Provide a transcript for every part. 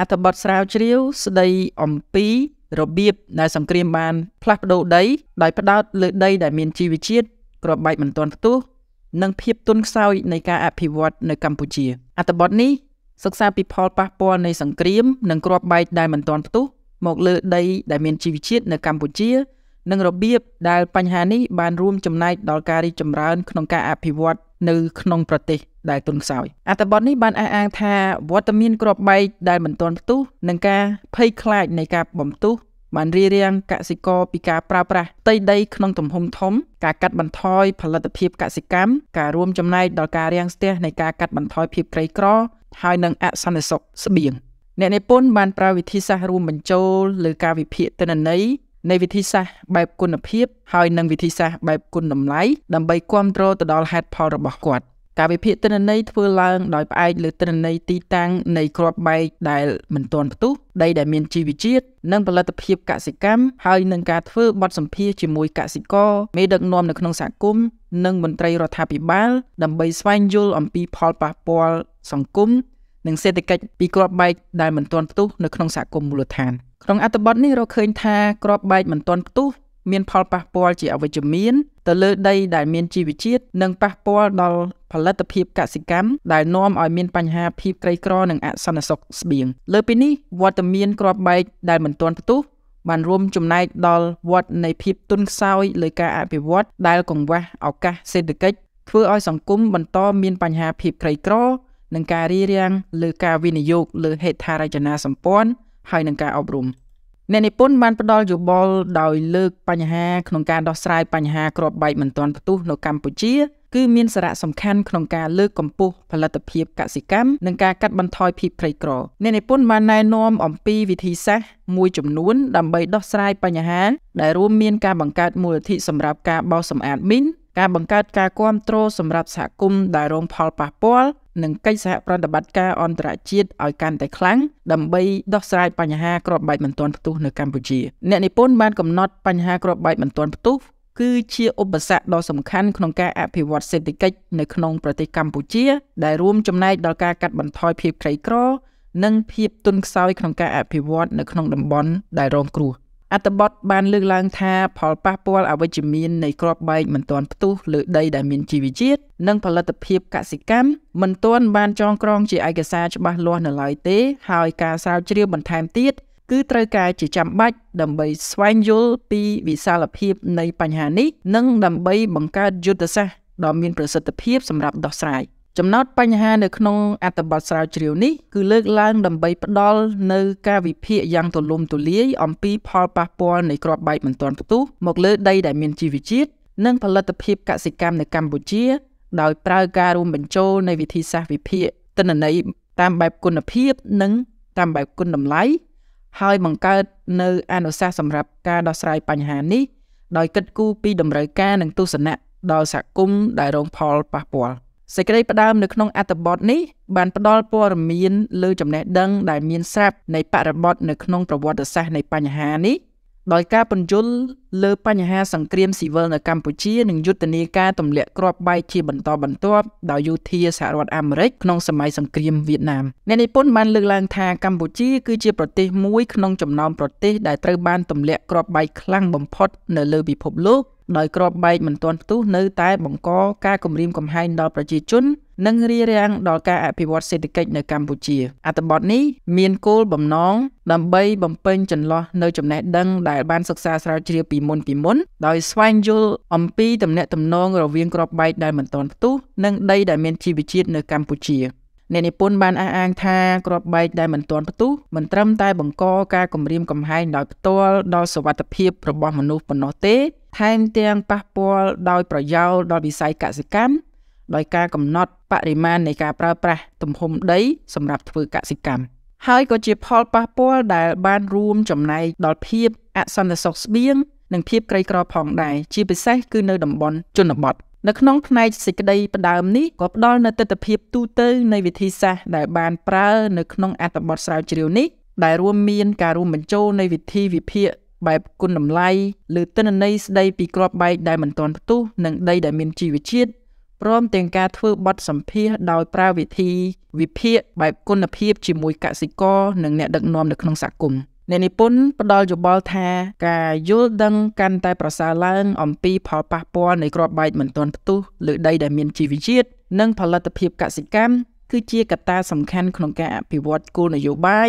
អត្ថបទស្រាវជ្រាវស្ដីអំពីរបៀបដែលសង្គ្រាមបានផ្លាស់ប្ដូរដីដោយផ្ដោតលើដីដែលមានជីវជាតិក្របបែកមិនទាន់ផ្ទុះនិងភាពទន់ខ្សោយនៃការអភិវឌ្ឍនៅកម្ពុជាអត្ថបទនេះសិក្សាពីផលប៉ះពាល់នៃសង្គ្រាមនិងគ្រាប់បែកដែលមិនទាន់ផ្ទុះមកលើដីដែលមានជីវជាតិនៅកម្ពុជា និងរបៀបដែលបញ្ហានេះបានរួមចំណែកដល់ការរីកចម្រើនក្នុងការអភិវឌ្ឍនៅក្នុងប្រទេសដែលទុនខ្សោយអត្ថបទនេះបានអះអាងថាវត្តមានក្របបែកដែលមិនទាន់ផ្ទុះនិងការភ័យខ្លាចនៃការបំទុះបានរៀបរៀងកសិករពីការប្រើប្រាស់ផ្ទៃដីក្នុងទំហំធំការកាត់បន្ថយផលិតភាពកសិកម្មការរួមចំណែកដល់ការរាំងស្ទះនៃការកាត់បន្ថយភាពក្រីក្រហើយនិងអសន្តិសុខស្បៀងអ្នកនិពន្ធបានប្រើវិធីសាស្ត្ររួមបញ្ចូលលើការវិភាគទិន្នន័យនៃវិធីសាស្ត្របែបគុណភាព ហើយនិងវិធីសាស្ត្របែបគុណតម្លៃដើម្បីគ្រប់គ្រងទៅដល់ហេតុផលរបស់គាត់ ការវិភាគទិន្នន័យធ្វើឡើងដោយផ្អែកលើទិន្នន័យទីតាំងនៃគ្រាប់បែកដែលមិនទាន់ផ្ទុះដីដែលមានជីវជាតិនិងផលិតភាពកសិកម្មហើយនឹងការធ្វើបទសម្ភាសជាមួយកសិករមេដឹកនាំនៅក្នុងសហគមន៍និងមន្ត្រីរដ្ឋាភិបាលដើម្បីស្វែងយល់អំពីផលប៉ះពាល់សង្គមនិងសេដ្ឋកិច្ចពីក្របបែកដែលមិនទាន់ផ្ទុះនៅក្នុងសហគមន៍មូលដ្ឋានក្នុងអត្ថបទនេះរកឃើញថាក្របបែកមិនទាន់ផ្ទុះមានផលប៉ះពាល់ជាអវិជ្ជមានទៅលើ ដី ដែលមានជីវជាតិនិងប៉ះពាល់ដល់ផលិតភាពកសិកម្មដែលនាំឲ្យមានបញ្ហាភាពក្រីក្រនិងអសន្តិសុខស្បៀងលើពីនេះវត្តមានក្របបែកដែលមិនទាន់ផ្ទុះបានរួមចំណែកដល់វត្តនៃភាពទុនខ្សោយលើការអភិវឌ្ឍដែលកង្វះឱកាសសេដ្ឋកិច្ចធ្វើឲ្យសង្គមបន្តមានបញ្ហាភាពក្រីក្រនិងការរៀបរៀងលើការវិនិយោគលើហេដ្ឋារចនាសម្ព័ន្ធហើយនឹងការអប់រំអ្នកនិពន្ធបានផ្ដល់យោបល់ដោយលើកបញ្ហាក្នុងការដោះស្រាយបញ្ហាគ្រាប់បែកមិនទាន់ផ្ទុះនៅកម្ពុជាគឺមានសារៈសំខាន់ក្នុងការលើកកម្ពស់ផលិតភាពកសិកម្មនិងការកាត់បន្ថយភាពក្រីក្រអ្នកនិពន្ធបានណែនាំអំពីវិធីសាស្ត្រមួយចំនួនដើម្បីដោះស្រាយបញ្ហា ដែលរួមមានការបង្កើតមូលនិធិសម្រាប់ការបោសសម្អាតមីនការបង្កើតការគ្រប់គ្រងសម្រាប់សហគមន៍ដែលរងផលប៉ះពាល់និងកិច្ចសហប្រតិបត្តិការអន្តរជាតិឲ្យកាន់តែខ្លាំងដើម្បីដោះស្រាយបញ្ហាគ្រាប់បែកមិនទាន់ផ្ទុះនៅកម្ពុជាអ្នកនិពន្ធបានកំណត់បញ្ហាគ្រាប់បែកមិនទាន់ផ្ទុះគឺជាឧបសគ្គដ៏សំខាន់ក្នុងការអភិវឌ្ឍសេដ្ឋកិច្ចនៅក្នុងប្រទេសកម្ពុជា ដែលរួមចំណែកដល់ការកាត់បន្ថយភាពក្រីក្រ និង ភាពទន់ខ្សោយក្នុងការអភិវឌ្ឍនៅក្នុងតំបន់ដែលរងគ្រោះ។អត្ថបទបានលើកឡើងថាផលប៉ះពាល់អវិជ្ជមាននៃក្របបែកមិនទាន់ផ្ទុះលើដីដែលមានជីវជាតិនិងផលិតភាពកសិកម្មមិនទាន់បានចងក្រងជាឯកសារច្បាស់លាស់នៅឡើយទេហើយការស្រាវជ្រាវបន្ថែមទៀតគឺត្រូវការជាចាំបាច់ដើម្បីស្វែងយល់ពីវិសាលភាពនៃបញ្ហានេះ និងដើម្បីបង្កើតយុទ្ធសាស្ត្រដ៏មានប្រសិទ្ធភាពសម្រាប់ដោះស្រាយ។ចំណោទបញ្ហានៅក្នុងអត្ថបទស្រាវជ្រាវនេះគឺលើកឡើងដើម្បីផ្ដល់នៅការវិភាគយ៉ាងទូលំទូលាយអំពីផលប៉ះពាល់នៃគ្រាប់បែកមិនទាន់ផ្ទុះមកលើដីដែលមានជីវជាតិនិងផលិតភាពកសិកម្មនៅកម្ពុជា ដោយប្រើការរួមបញ្ចូលនៃវិធីសាស្ត្រវិភាគទិន្នន័យតាមបែបគុណភាពនិងតាមបែបគុណតម្លៃហើយបង្កើតនៅអនុសាសន៍សម្រាប់ការដោះស្រាយបញ្ហានេះដោយគិតគូរពីតម្រូវការនិងទស្សនៈដល់សហគមន៍ដែលរងផលប៉ះពាល់។សេចក្តីផ្ដើមនៅក្នុងអត្ថបទនេះបានផ្ដល់ព័ត៌មានលើចំណេះដឹងដែលមានស្រាប់នៃបរិបទនៅក្នុងប្រវត្តិសាស្ត្រនៃបញ្ហានេះដោយការពន្យល់លើបញ្ហាសង្គ្រាមស៊ីវិលនៅកម្ពុជានិងយុទ្ធនាការទម្លាក់គ្រាប់បែកជាបន្តបន្ទាប់ដោយយោធាសហរដ្ឋអាមេរិកក្នុងសម័យសង្គ្រាមវៀតណាមអ្នកនិពន្ធបានលើកឡើងថាកម្ពុជាគឺជាប្រទេសមួយក្នុងចំណោមប្រទេសដែលត្រូវបានទម្លាក់គ្រាប់បែកខ្លាំងបំផុតនៅលើពិភពលោកដោយក្របបែកមិនទាន់ផ្ទុះនៅតែបង្កការគំរាមកំហែងដល់ប្រជាជន និងរារាំងដល់ការអភិវឌ្ឍសេដ្ឋកិច្ចនៅកម្ពុជាអត្ថបទនេះមានគោលបំណងដើម្បីបំពេញចន្លោះនៅចំណេះដឹងដែលបានសិក្សាស្រាវជ្រាវពីមុនពីមុនដោយស្វែងយល់អំពីទំនាក់ទំនងរវាងក្របបែកដែលមិនទាន់ផ្ទុះនិងដីដែលមានជីវជាតិនៅកម្ពុជាអ្នកនិពន្ធបានអះអាងថាក្របបែកដែលមិនទាន់ផ្ទុះមិនត្រឹមតែបង្កការគំរាមកំហែងដោយផ្ទាល់ដល់សុវត្ថិភាពរបស់មនុស្សប៉ុណ្ណោះទេ ថែមទាំងប៉ះពាល់ដោយប្រយោលដល់វិស័យកសិកម្មដោយការកំណត់បរិមាណនៃការប្រើប្រាស់ទំហំដីសម្រាប់ធ្វើកសិកម្មហើយក៏ជាផលប៉ះពាល់ដែលបានរួមចំណែកដល់ភាពអសន្តិសុខស្បៀងនិងភាពក្រីក្រផងដែរជាពិសេសគឺនៅតំបន់ជនបទ។នៅក្នុងផ្នែកសេចក្តីផ្ដើមនេះក៏ផ្ដល់នូវទស្សនវិជ្ជាទូទៅនៃវិធីសាស្ត្រដែលបានប្រើនៅក្នុងអត្ថបទស្រាវជ្រាវនេះដែលរួមមានការរួមបញ្ចូលនៃវិធីវិភាគបែបគុណតម្លៃឬទិន្នន័យស្ដីពីក្របបែកដែលមិនទាន់ផ្ទុះនិងដីដែលមានជីវជាតិព្រមទាំងការធ្វើបទសម្ភាសដោយប្រើវិធីវិភាគបែបគុណភាពជាមួយកសិករនិងអ្នកដឹកនាំនៅក្នុងសហគមន៍អ្នកនិពន្ធផ្ដល់យោបល់ថា ការយល់ដឹងកាន់តែប្រសើរឡើងអំពីផលប៉ះពាល់នៃគ្រាប់បែកមិនទាន់ផ្ទុះលើដីដែលមានជីវជាតិនិង ផលិតភាពកសិកម្មគឺជាកត្តាសំខាន់ក្នុងការអភិវឌ្ឍគោលនយោបាយ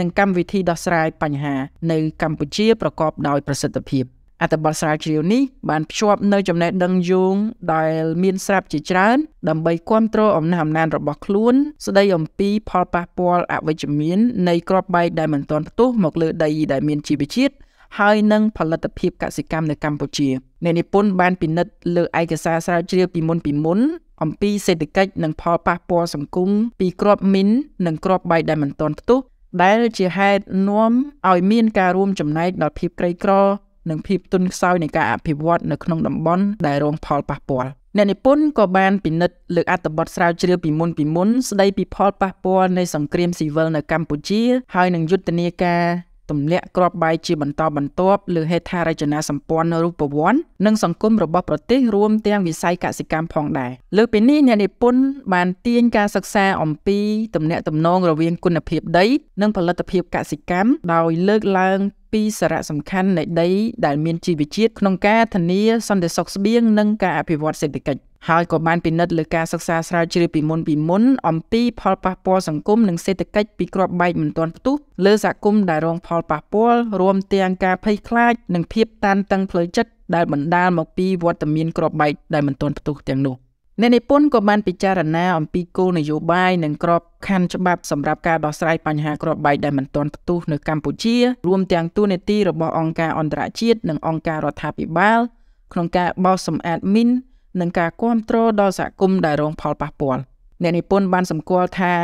និងកម្មវិធីដោះស្រាយបញ្ហា នៅកម្ពុជា ប្រកបដោយប្រសិទ្ធភាព។អត្ថបទស្រាវជ្រាវនេះបានភ្ជាប់នៅចំណេះដឹងយោងដែលមានស្រាប់ជាច្រើនដើម្បីគ្រប់គ្រងអំណះអំណានរបស់ខ្លួន ស្ដីអំពីផលប៉ះពាល់អវិជ្ជមាននៃក្របបែកដែលមិនទាន់ផ្ទុះមកលើដីដែលមានជីវជាតិហើយនិងផលិតភាពកសិកម្មនៅកម្ពុជាអ្នកនិពន្ធបានពិនិត្យលើឯកសារស្រាវជ្រាវពីមុនពីមុនអំពីសេដ្ឋកិច្ចនិងផលប៉ះពាល់សង្គមពីក្របមីននិងក្របបែកដែលមិនទាន់ផ្ទុះដែលជាហេតុនាំឲ្យមានការរួមចំណែកដល់ភាពក្រីក្រនិងភាពទន់ខ្សោយនៃការអភិវឌ្ឍនៅក្នុងតំបន់ដែលរងផលប៉ះពាល់អ្នកនិពន្ធក៏បានពិនិត្យលើកអត្ថបទស្រាវជ្រាវពីមុនពីមុនស្ដីពីផលប៉ះពាល់នៃសង្គ្រាមស៊ីវិលនៅកម្ពុជាហើយនឹងយុទ្ធនាការទម្លាក់គ្រាប់បែកជាបន្តបន្ទាប់លើហេដ្ឋារចនាសម្ព័ន្ធរូបវ័ន្តនិងសង្គមរបស់ប្រទេសរួមទាំងវិស័យកសិកម្មផងដែរលើពីនេះអ្នកនិពន្ធបានទាញការសិក្សាអំពីទំនាក់ទំនងរវាងគុណភាពដី និង ផលិតភាពកសិកម្មដោយលើកឡើងពីសារៈសំខាន់នៃដីដែលមានជីវជាតិក្នុងការធានាសន្តិសុខស្បៀងនិងការអភិវឌ្ឍសេដ្ឋកិច្ចហើយក៏បានពិនិត្យលើការសិក្សាស្រាវជ្រាវពីមុនពីមុនអំពីផលប៉ះពាល់សង្គមនិងសេដ្ឋកិច្ចពីគ្រាប់បែកមិនទាន់ផ្ទុះលើសហគមន៍ដែលរង ផលប៉ះពាល់រួមទាំងការភ័យខ្លាចនិងភាពតានតឹងផ្លូវចិត្តដែលបណ្ដាលមកពីវត្តមានគ្រាប់បែកដែលមិនទាន់ផ្ទុះទាំងនោះ។អ្នកនិពន្ធក៏បានពិចារណាអំពីគោលនយោបាយនិងក្របខ័ណ្ឌច្បាប់សម្រាប់ការដោះស្រាយបញ្ហាគ្រាប់បែកដែលមិនទាន់ផ្ទុះនៅកម្ពុជារួមទាំងទូនេតិរបស់អង្គការអន្តរជាតិនិងអង្គការរដ្ឋាភិបាលក្នុងការបោសសម្អាតមីននិងការគ្រប់គ្រងដល់សហគមន៍ដែលរងផលប៉ះពាល់អ្នកនិពន្ធបានសម្គាល់ថា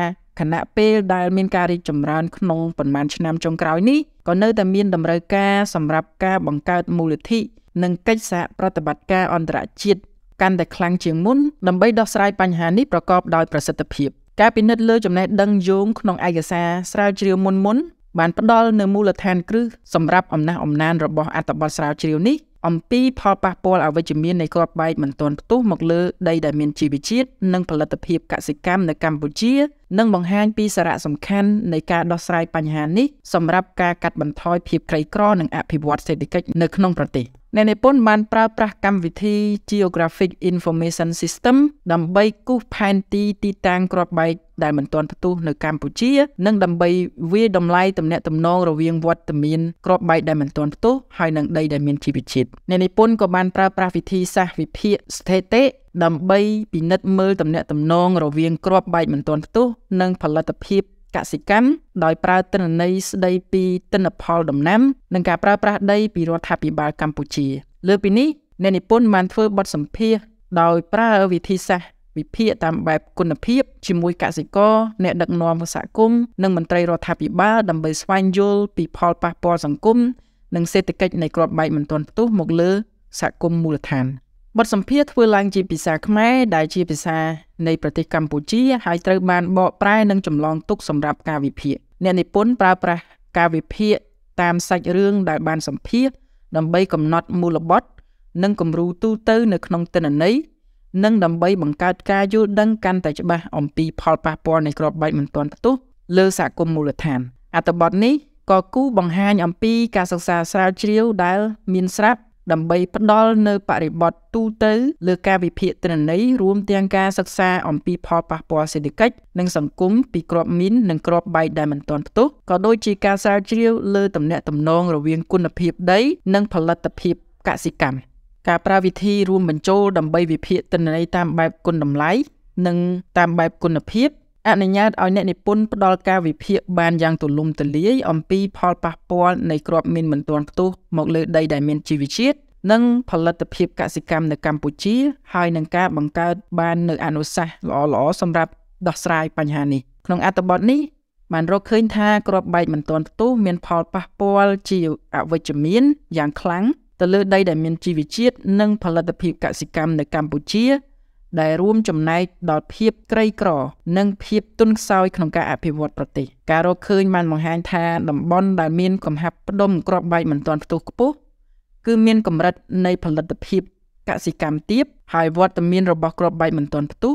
ខណៈពេលដែលមានការរីកចម្រើនក្នុងប៉ុន្មានឆ្នាំចុងក្រោយនេះក៏នៅតែមានតម្រូវការសម្រាប់ការបង្កើតមូលនិធិនិងកិច្ចសហប្រតិបត្តិការអន្តរជាតិកាន់តែខ្លាំងជាងមុនដើម្បីដោះស្រាយបញ្ហានេះប្រកបដោយប្រសិទ្ធភាពការពិនិត្យលើចំណេះដឹងយោងក្នុងឯកសារស្រាវជ្រាវមុនមុនបានផ្ដល់នូវមូលដ្ឋានគ្រឹះសម្រាប់អំណះអំណានរបស់អត្តបទស្រាវជ្រាវនេះអំពីផលប៉ះពាល់អវិជ្ជមាននៃគ្រាប់បែកមិនទាន់ផ្ទុះមកលើដីដែលមានជីវជាតិនិងផលិតភាពកសិកម្មនៅកម្ពុជានិងបង្ហាញពីសារៈសំខាន់នៃការដោះស្រាយបញ្ហានេះសម្រាប់ការកាត់បន្ថយភាពក្រីក្រនិងអភិវឌ្ឍសេដ្ឋកិច្ចនៅក្នុងប្រទេស។អ្នកនិពន្ធបានប្រើប្រាស់កម្មវិធី Geographic Information System ដើម្បីគូសផែនទីទីតាំងគ្រាប់បែកដែលមិនទាន់ផ្ទុះនៅកម្ពុជា និងដើម្បីវាយតម្លៃទំនាក់ទំនងរវាងវត្តមានគ្រាប់បែកដែលមិនទាន់ផ្ទុះហើយនិងដីដែលមានជីវជាតិអ្នកនិពន្ធក៏បានប្រើប្រាស់វិធីសាស្ត្រវិភាគស្ថិតិដើម្បីពិនិត្យមើលទំនាក់ទំនងរវាងគ្រាប់បែកមិនទាន់ផ្ទុះនិង ផលិតភាពកសិកម្មដោយប្រើទិន្នន័យស្ដីពីទិន្នផលដំណាំនិងការប្រើប្រាស់ដីពីរដ្ឋាភិបាល កម្ពុជាលើពីនេះអ្នកនិពន្ធបានធ្វើបទសម្ភាសន៍ដោយប្រើវិធីសាស្ត្រវិភាគតាមបែបគុណភាពជាមួយកសិករអ្នកដឹកនាំសហគមន៍និងមន្ត្រីរដ្ឋាភិបាលដើម្បីស្វែងយល់ពីផលប៉ះពាល់សង្គមនិងសេដ្ឋកិច្ចនៃក្របបែកមិនទាន់ផ្ទុះមកលើសហគមន៍មូលដ្ឋាន។បទសម្ភាសធ្វើឡើងជាភាសាខ្មែរដែលជាភាសានៃប្រទេសកម្ពុជាហើយត្រូវបានបកប្រែនិងចម្លងទុកសម្រាប់ការវិភាគអ្នកនិពន្ធប្រើប្រាស់ការវិភាគតាមសាច់រឿងដែលបានសម្ភាសដើម្បីកំណត់មូលបទនិងគំរូទូទៅនៅក្នុងទិន្នន័យនិងដើម្បីបង្កើតការយល់ដឹងកាន់តែច្បាស់អំពីផលប៉ះពាល់នៃក្របបែកមិនទាន់ផ្ទុះលើសហគមន៍មូលដ្ឋានអត្ថបទនេះក៏គូបង្ហាញអំពីការសិក្សាស្រាវជ្រាវដែលមានស្រាប់ដើម្បីផ្ដល់នៅបរិបទទូទៅលើការវិភាគទិន្នន័យរួមទាំងការសិក្សាអំពីផលប៉ះពាល់សេដ្ឋកិច្ចនិងសង្គមពីក្របមីននិងក្របបែកដែលមិនទាន់ផ្ទុះក៏ដូចជាការស្រាវជ្រាវលើទំនាក់ទំនងរវាងគុណភាពដីនិងផលិតភាពកសិកម្មការប្រើវិធីរួមបញ្ចូលដើម្បីវិភាគទិន្នន័យតាមបែបគុណតម្លៃនិងតាមបែបគុណភាពអនុញ្ញាតឲ្យអ្នកនិពន្ធផ្ដល់ការវិភាគបានយ៉ាងទូលំទូលាយអំពីផលប៉ះពាល់នៃគ្រាប់មីនមិនទាន់ផ្ទុះមកលើដីដែលមានជីវជាតិនិងផលិតភាពកសិកម្មនៅកម្ពុជាហើយនឹងការបង្កើតបាននូវអនុសាសន៍ល្អៗសម្រាប់ដោះស្រាយបញ្ហានេះក្នុងអត្ថបទនេះបានរកឃើញថាគ្រាប់បែកមិនទាន់ផ្ទុះមានផលប៉ះពាល់ជាអវិជ្ជមានយ៉ាងខ្លាំងទៅលើដីដែលមានជីវជាតិនិងផលិតភាពកសិកម្មនៅកម្ពុជាដែលរួមចំណែកដល់ភាពក្រីក្រ និង ភាពទន់ខ្សោយ ក្នុងការអភិវឌ្ឍប្រទេសការរកឃើញបានបង្ហាញថាតំបន់ដែលមានកំហាប់ផ្ដុំក្របបែកមិនទាន់ផ្ទុះខ្ពស់គឺមានកម្រិតនៃផលិតភាពកសិកម្មទាប ហើយវត្តមានរបស់ក្របបែកមិនទាន់ផ្ទុះ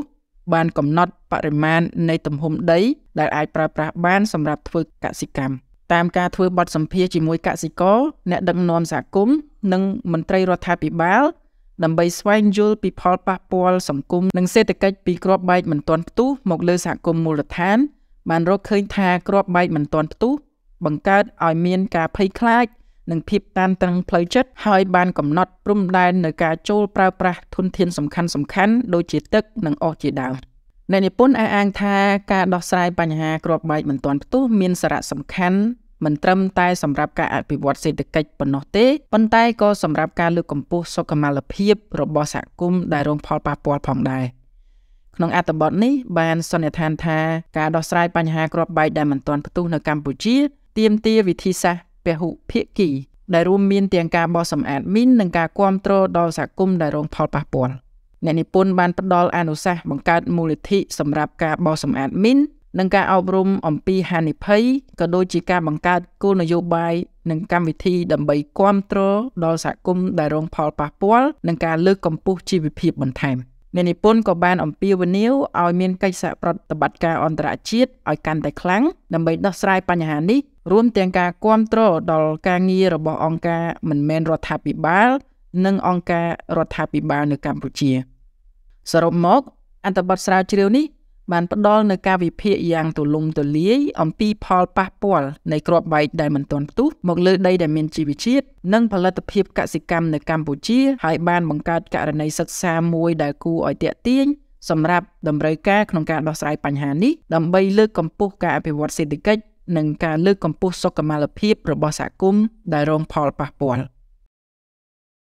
បាន កំណត់បរិមាណនៃទំហំដីដែលអាចប្រើប្រាស់បានសម្រាប់ធ្វើកសិកម្មតាមការធ្វើបទសម្ភាសជាមួយកសិករអ្នក ដឹកនាំសហគមន៍និងមន្ត្រីរដ្ឋាភិបាលដើម្បីស្វែងយល់ពីផលប៉ះពាល់សង្គមនិងសេដ្ឋកិច្ចពីក្របបែកមិនទាន់ផ្ទុះមកលើសហគមន៍មូលដ្ឋានបានរកឃើញថាក្របបែកមិនទាន់ផ្ទុះបង្កើតឲ្យមានការភ័យខ្លាចនិងភាពតានតឹងផ្លូវចិត្តហើយបានកំណត់ព្រំដែននៃការចូលប្រើប្រាស់ធនធានសំខាន់សំខាន់ដូចជាទឹកនិងអស់ជាដើមអ្នកនិពន្ធអះអាងថាការដោះស្រាយបញ្ហាក្របបែកមិនទាន់ផ្ទុះមានសារៈសំខាន់មិនត្រឹមតែសម្រាប់ការអភិវឌ្ឍសេដ្ឋកិច្ចប៉ុណ្ណោះទេប៉ុន្តែក៏សម្រាប់ការលើកកម្ពស់សុខុមាលភាពរបស់សហគមន៍ដែលរងផលប៉ះពាល់ផងដែរក្នុងអត្ថបទនេះបានសន្និដ្ឋានថាការដោះស្រាយបញ្ហាគ្រាប់បែកដែលមិនទាន់ផ្ទុះនៅកម្ពុជាទាមទារវិធីសាស្ត្រពហុភាគីដែលរួមមានទាំងការបោះសម្អាតមីននិងការគ្រប់គ្រងដល់សហគមន៍ដែលរងផលប៉ះពាល់អ្នកនិពន្ធបានផ្ដល់អនុសាសន៍បង្កើតមូលនិធិសម្រាប់ការបោះសម្អាតមីននិងការអប់រំអំពីហានិភ័យក៏ដូចជាការបង្កើតគោលនយោបាយនិងកម្មវិធីដើម្បីគ្រប់គ្រងដល់សហគមន៍ដែលរងផលប៉ះពាល់និងការលើកកម្ពស់ជីវភាពបន្ថែម។អ្នកនិពន្ធក៏បាន អំពាវនាវឲ្យមានកិច្ចសហប្រតិបត្តិការអន្តរជាតិឲ្យកាន់តែខ្លាំងដើម្បី ដោះស្រាយបញ្ហានេះរួមទាំងការគ្រប់គ្រងដល់ការងាររបស់អង្គការមិនមែនរដ្ឋាភិបាល និងអង្គការរដ្ឋាភិបាលនៅកម្ពុជាសរុបមក អន្តបទស្រាវជ្រាវនេះបានផ្ដល់នូវការវិភាគយ៉ាងទូលំទូលាយអំពីផលប៉ះពាល់នៃគ្រាប់បែកដែលមិនទាន់ផ្ទុះមកលើដីដែលមានជីវជាតិនិងផលិតភាពកសិកម្មនៅកម្ពុជាហើយបានបង្កើតករណីសិក្សាមួយដែលគួរឲ្យទាក់ទាញសម្រាប់តម្រូវការក្នុងការដោះស្រាយបញ្ហានេះដើម្បីលើកកម្ពស់ការអភិវឌ្ឍសេដ្ឋកិច្ចនិងការលើកកម្ពស់សុខុមាលភាពរបស់សហគមន៍ដែលរងផលប៉ះពាល់។